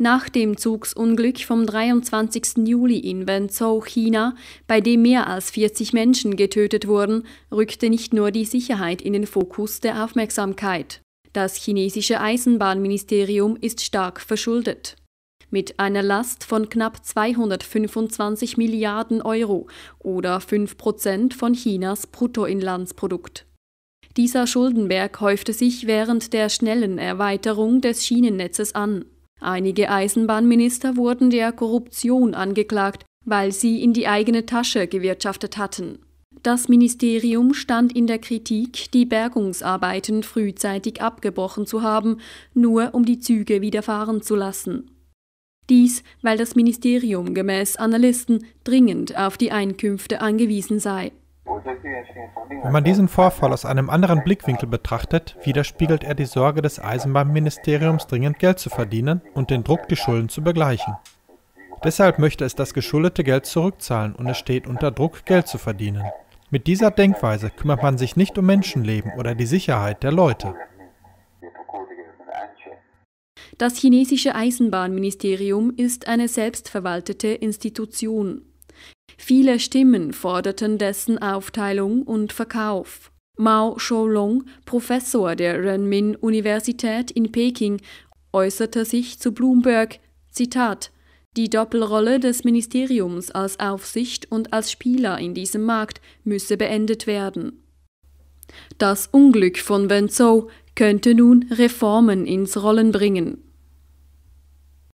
nach dem Zugsunglück vom 23. Juli in Wenzhou, China, bei dem mehr als 40 Menschen getötet wurden, rückte nicht nur die Sicherheit in den Fokus der Aufmerksamkeit. Das chinesische Eisenbahnministerium ist stark verschuldet. Mit einer Last von knapp 225 Milliarden Euro oder 5 Prozent von Chinas Bruttoinlandsprodukt. Dieser Schuldenberg häufte sich während der schnellen Erweiterung des Schienennetzes an. Einige Eisenbahnminister wurden der Korruption angeklagt, weil sie in die eigene Tasche gewirtschaftet hatten. Das Ministerium stand in der Kritik, die Bergungsarbeiten frühzeitig abgebrochen zu haben, nur um die Züge wieder fahren zu lassen. Dies, weil das Ministerium gemäß Analysten dringend auf die Einkünfte angewiesen sei. Wenn man diesen Vorfall aus einem anderen Blickwinkel betrachtet, widerspiegelt er die Sorge des Eisenbahnministeriums, dringend Geld zu verdienen und den Druck, die Schulden zu begleichen. Deshalb möchte es das geschuldete Geld zurückzahlen und es steht unter Druck, Geld zu verdienen. Mit dieser Denkweise kümmert man sich nicht um Menschenleben oder die Sicherheit der Leute. Das chinesische Eisenbahnministerium ist eine selbstverwaltete Institution. Viele Stimmen forderten dessen Aufteilung und Verkauf. Mao Shoulong, Professor der Renmin-Universität in Peking, äußerte sich zu Bloomberg, Zitat, die Doppelrolle des Ministeriums als Aufsicht und als Spieler in diesem Markt müsse beendet werden. Das Unglück von Wenzhou könnte nun Reformen ins Rollen bringen.